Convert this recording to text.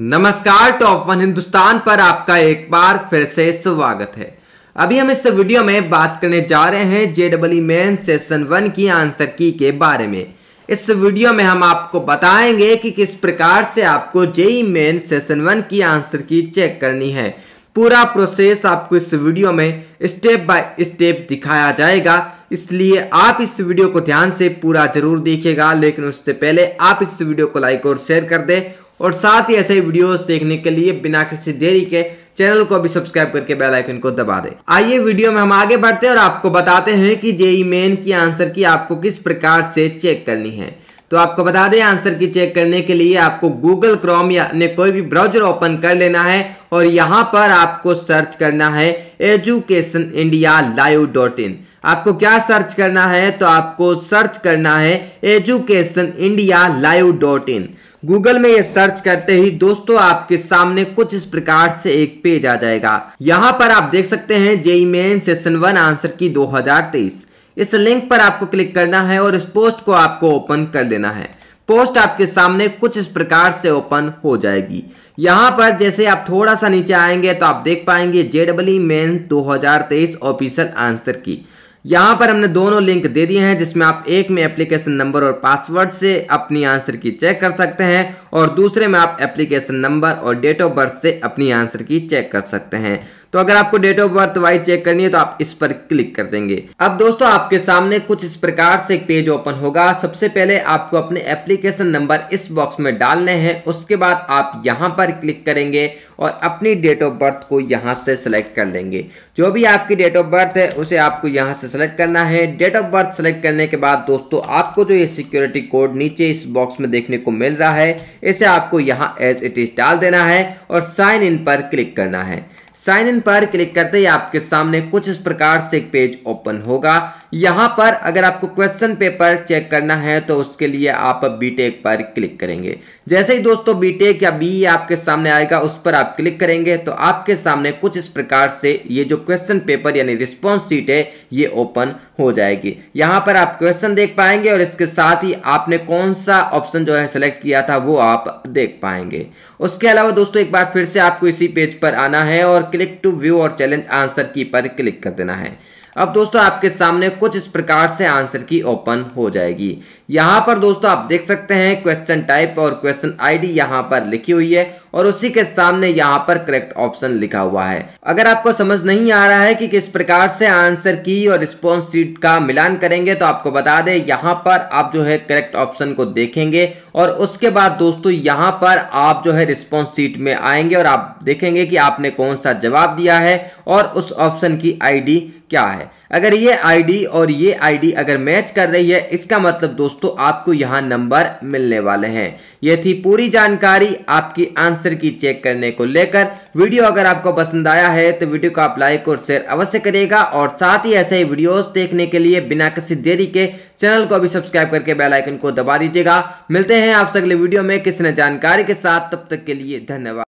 नमस्कार top one Hindustan पर आपका एक बार फिर से स्वागत है अभी हम इस वीडियो में बात करने जा रहे हैं जे मेन सेशन वन की आंसर की के बारे में इस वीडियो में हम आपको बताएंगे कि किस प्रकार से आपको जेई मेन सेशन वन की आंसर की चेक करनी है पूरा प्रोसेस आपको इस वीडियो में स्टेप बाय स्टेप दिखाया जाएगा इसलिए आप इस वीडियो को ध्यान से पूरा जरूर देखिएगा लेकिन उससे पहले आप इस वीडियो को लाइक और शेयर कर दें और साथ ही ऐसे ही वीडियोस देखने के लिए बिना किसी देरी के चैनल को भी सब्सक्राइब करके बेल आइकन को दबा दें आइए वीडियो में हम आगे बढ़ते हैं और आपको बताते हैं कि जेई मेन की आंसर की आपको किस प्रकार से चेक करनी है तो आपको बता दें आंसर की चेक करने के लिए आपको गूगल क्रोम या अन्य कोई भी ब्राउजर ओपन कर लेना है और यहाँ पर आपको सर्च करना है education India live dot in आपको क्या सर्च करना है तो आपको सर्च करना है education India live dot in Google में ये सर्च करते ही दोस्तों आपके सामने कुछ इस प्रकार से एक पेज आ जाएगा यहाँ पर आप देख सकते हैं JEE Main session one answer key 2023 इस लिंक पर आपको क्लिक करना है और इस पोस्ट को आपको ओपन कर लेना है पोस्ट आपके सामने कुछ इस प्रकार से ओपन हो जाएगी यहाँ पर जैसे आप थोड़ा सा नीचे आएंगे तो आप देख पाएंगे जेडब्ल्यू मेन दो ऑफिशियल आंसर की यहाँ पर हमने दोनों लिंक दे दिए हैं जिसमें आप एक में एप्लीकेशन नंबर और पासवर्ड से अपनी आंसर की चेक कर सकते हैं और दूसरे में आप एप्लीकेशन नंबर और डेट ऑफ बर्थ से अपनी आंसर की चेक कर सकते हैं तो अगर आपको date of birth wise check करनी है तो आप इस पर क्लिक कर देंगे अब दोस्तों आपके सामने कुछ इस प्रकार से एक पेज ओपन होगा सबसे पहले आपको अपने एप्लीकेशन नंबर इस बॉक्स में डालने हैं उसके बाद आप यहाँ पर क्लिक करेंगे और अपनी डेट ऑफ बर्थ को यहाँ से सिलेक्ट कर लेंगे जो भी आपकी डेट ऑफ बर्थ है उसे आपको यहाँ से सेलेक्ट करना है डेट ऑफ बर्थ सेलेक्ट करने के बाद दोस्तों आपको जो ये सिक्योरिटी कोड नीचे इस बॉक्स में देखने को मिल रहा है इसे आपको यहाँ एज इट इज डाल देना है और साइन इन पर क्लिक करना है साइन इन पर क्लिक करते ही आपके सामने कुछ इस प्रकार से एक पेज ओपन होगा यहाँ पर अगर आपको क्वेश्चन पेपर चेक करना है तो उसके लिए आप बीटेक e पर क्लिक करेंगे जैसे ही दोस्तों बीटेक e या बी e आपके सामने आएगा उस पर आप क्लिक करेंगे तो आपके सामने कुछ इस प्रकार से ये जो क्वेश्चन पेपर यानी रिस्पॉन्स सीट है ये ओपन हो जाएगी यहाँ पर आप क्वेश्चन देख पाएंगे और इसके साथ ही आपने कौन सा ऑप्शन जो है सेलेक्ट किया था वो आप देख पाएंगे उसके अलावा दोस्तों एक बार फिर से आपको इसी पेज पर आना है और क्लिक टू व्यू और चैलेंज आंसर की पर क्लिक कर देना है अब दोस्तों आपके सामने कुछ इस प्रकार से आंसर की ओपन हो जाएगी यहाँ पर दोस्तों आप देख सकते हैं क्वेश्चन टाइप और क्वेश्चन आईडी यहाँ पर लिखी हुई है और उसी के सामने यहाँ पर करेक्ट ऑप्शन लिखा हुआ है अगर आपको समझ नहीं आ रहा है कि किस प्रकार से आंसर की और रिस्पॉन्स सीट का मिलान करेंगे तो आपको बता दें यहाँ पर आप जो है करेक्ट ऑप्शन को देखेंगे और उसके बाद दोस्तों यहाँ पर आप जो है रिस्पॉन्स सीट में आएंगे और आप देखेंगे कि आपने कौन सा जवाब दिया है और उस ऑप्शन की आई क्या है अगर ये आईडी और ये आईडी अगर मैच कर रही है इसका मतलब दोस्तों आपको यहाँ नंबर मिलने वाले हैं ये थी पूरी जानकारी आपकी आंसर की चेक करने को लेकर वीडियो अगर आपको पसंद आया है तो वीडियो को आप लाइक और शेयर अवश्य करिएगा और साथ ही ऐसे ही वीडियोस देखने के लिए बिना किसी देरी के चैनल को अभी सब्सक्राइब करके बेलाइकन को दबा दीजिएगा मिलते हैं आपसे अगले वीडियो में किसी जानकारी के साथ तब तक के लिए धन्यवाद